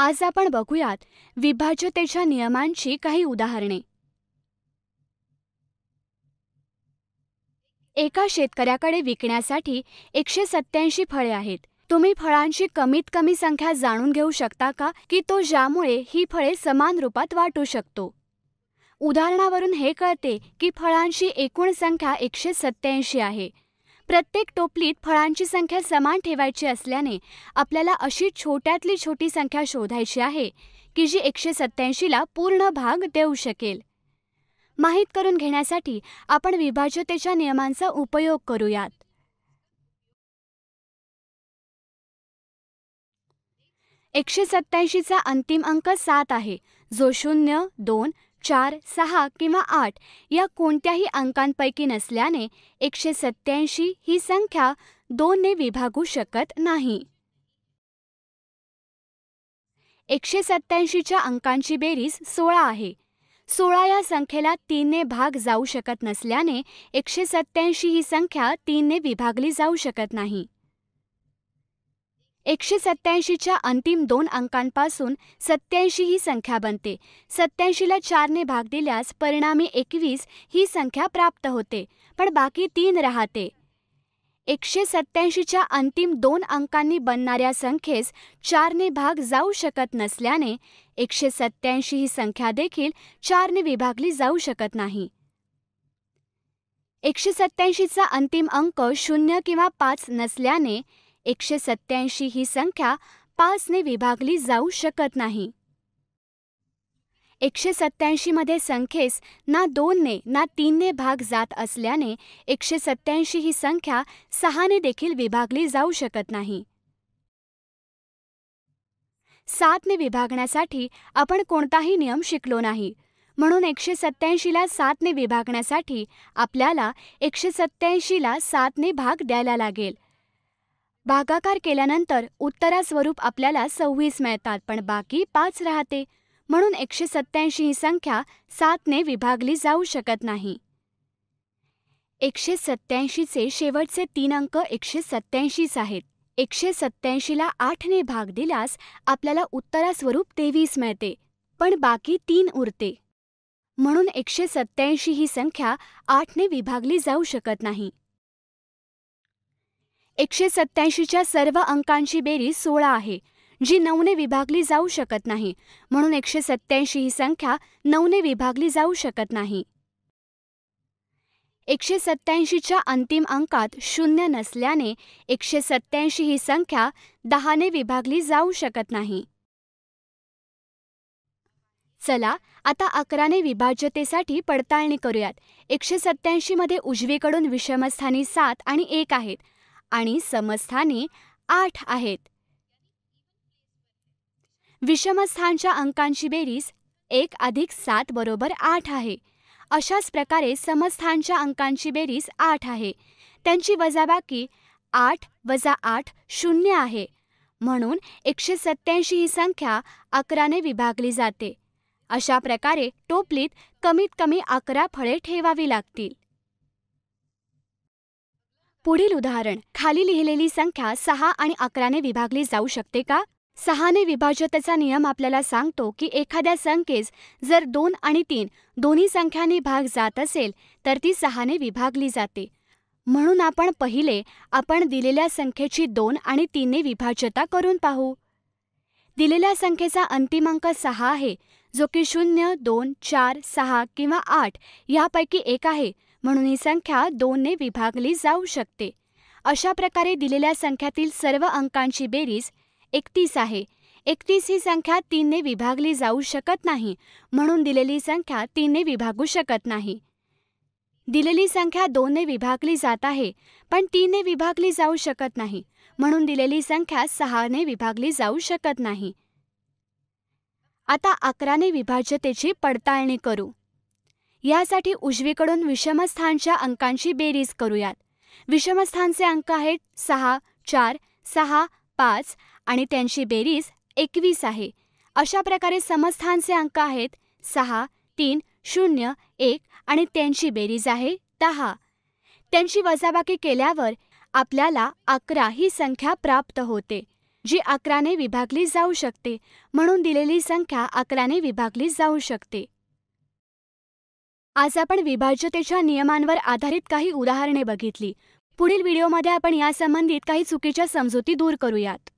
आज आपण बघूयात विभाज्यतेच्या नियमांची काही उदाहरणे एका शेतकऱ्याकडे विकण्यासाठी एकशे सत्याऐंशी फळे आहेत तुम्ही फळांची कमीत कमी संख्या जाणून घेऊ शकता का की तो ज्यामुळे ही फळे समान रूपात वाटू शकतो उदाहरणावरून हे कळते की फळांची एकूण संख्या एकशे सत्याऐंशी आहे प्रत्येक टोपलीत फळांची संख्या समान ठेवायची असल्याने आपल्याला अशी छोट्यातली छोटी संख्या शोधायची आहे की जी एकशे सत्त्याऐंशीला पूर्ण भाग देऊ शकेल माहीत करून घेण्यासाठी आपण विभाज्यतेच्या नियमांचा उपयोग करूयात एकशे चा अंतिम अंक सात आहे जो शून्य दोन चार सहा किंवा आठ या कोणत्याही अंकांपैकी नसल्याने एकशे सत्याऐंशी ही संख्या दोनने विभागू शकत नाही एकशे सत्याऐंशीच्या अंकांची बेरीज सोळा आहे सोळा या संख्येला तीनने भाग जाऊ शकत नसल्याने एकशे सत्याऐंशी ही संख्या तीनने विभागली जाऊ शकत नाही एकशे सत्याऐंशीच्या अंतिम दोन अंकांपासून सत्याऐंशी ही संख्या बनते सत्याऐंशीला चारने भाग दिल्यास परिणामी एकवीस ही संख्या प्राप्त होते पण बाकी तीन राहते एकशे सत्याऐंशीच्या अंतिम दोन अंकांनी बनणाऱ्या संख्येस चारने भाग जाऊ शकत नसल्याने एकशे सत्याऐंशी ही संख्या देखील चारने विभागली जाऊ शकत नाही एकशे सत्याऐंशीचा अंतिम अंक शून्य किंवा पाच नसल्याने एकशे सत्याऐंशी ही संख्या पाचने विभागली जाऊ शकत नाही एकशे सत्याऐंशीमध्ये संख्येस ना दोनने ना तीनने भाग जात असल्याने एकशे सत्याऐंशी ही संख्या सहाने देखील विभागली जाऊ शकत नाही सातने विभागण्यासाठी आपण कोणताही नियम शिकलो नाही म्हणून एकशे सत्याऐंशीला सातने विभागण्यासाठी आपल्याला एकशे सत्याऐंशीला सातने भाग द्यायला लागेल भागाकार केल्यानंतर उत्तरास्वरूप स्वरूप आपल्याला सव्वीस मिळतात पण बाकी पाच राहते म्हणून एकशे सत्याऐंशी ही संख्या सातने विभागली जाऊ शकत नाही एकशे सत्याऐंशीचे शेवटचे तीन अंक एकशे सत्याऐंशीच आहेत एकशे सत्याऐंशीला आठने भाग दिल्यास आपल्याला उत्तरास्वरूप स्वरूप तेवीस मिळते पण बाकी तीन उरते म्हणून एकशे सत्याऐंशी ही संख्या आठने विभागली जाऊ शकत नाही एकशे सत्याऐंशीच्या सर्व अंकांची बेरीज सोळा आहे जी नऊने विभागली जाऊ शकत नाही म्हणून एकशे सत्याऐंशी ही संख्या नऊने विभागली जाऊ शकत नाही एकशे सत्याऐंशीच्या अंतिम अंकात शून्य नसल्याने एकशे सत्याऐंशी ही संख्या दहाने विभागली जाऊ शकत नाही चला आता अकराने विभाज्यतेसाठी पडताळणी करूयात एकशे सत्याऐंशीमध्ये उजवीकडून विषमस्थानी सात आणि एक आहेत आणि समस्थाने आठ आहेत विषमस्थानच्या अंकांची बेरीज एक अधिक सात बरोबर आठ आहे अशाच प्रकारे समस्थानच्या अंकांची बेरीज आठ आहे त्यांची वजाबाकी आठ वजा आठ शून्य आहे म्हणून एकशे सत्याऐंशी ही संख्या अकराने विभागली जाते अशा प्रकारे टोपलीत कमीत कमी अकरा फळे ठेवावी लागतील पुढील उदाहरण खाली लिहिलेली संख्या सहा आणि अकराने विभागली जाऊ शकते का सहाने विभाज्यतेचा नियम आपल्याला सांगतो की एखाद्या संख्येस जर दोन आणि तीन दोन्ही संख्यांनी भाग जात असेल तर ती सहाने विभागली जाते म्हणून आपण पहिले आपण दिलेल्या संख्येची दोन आणि तीनने विभाज्यता करून पाहू दिलेल्या संख्येचा अंतिम अंक सहा आहे जो की शून्य दोन चार सहा किंवा आठ यापैकी एक आहे म्हणून ही संख्या दोनने विभागली जाऊ शकते अशा प्रकारे दिलेल्या संख्यातील सर्व अंकांची बेरीज एकतीस आहे एकतीस ही संख्या तीनने विभागली जाऊ शकत नाही म्हणून दिलेली संख्या तीनने विभागू शकत नाही दिलेली संख्या दोनने विभागली जात आहे पण तीनने विभागली जाऊ शकत नाही म्हणून दिलेली संख्या सहाने विभागली जाऊ शकत नाही आता अकराने विभाज्यतेची पडताळणी करू यासाठी उजवीकडून विषमस्थानच्या अंकांची बेरीज करूयात विषमस्थानचे अंक आहेत सहा चार सहा पाच आणि त्यांची बेरीज एकवीस आहे अशा प्रकारे समस्थानचे अंक आहेत सहा तीन शून्य एक आणि त्यांची बेरीज आहे दहा त्यांची वजाबाकी केल्यावर आपल्याला अकरा ही संख्या प्राप्त होते जी अकराने विभागली जाऊ शकते म्हणून दिलेली संख्या अकराने विभागली जाऊ शकते आज आपण विभाज्यतेच्या नियमांवर आधारित काही उदाहरणे बघितली पुढील व्हिडिओमध्ये आपण यासंबंधित काही चुकीच्या समजुती दूर करूयात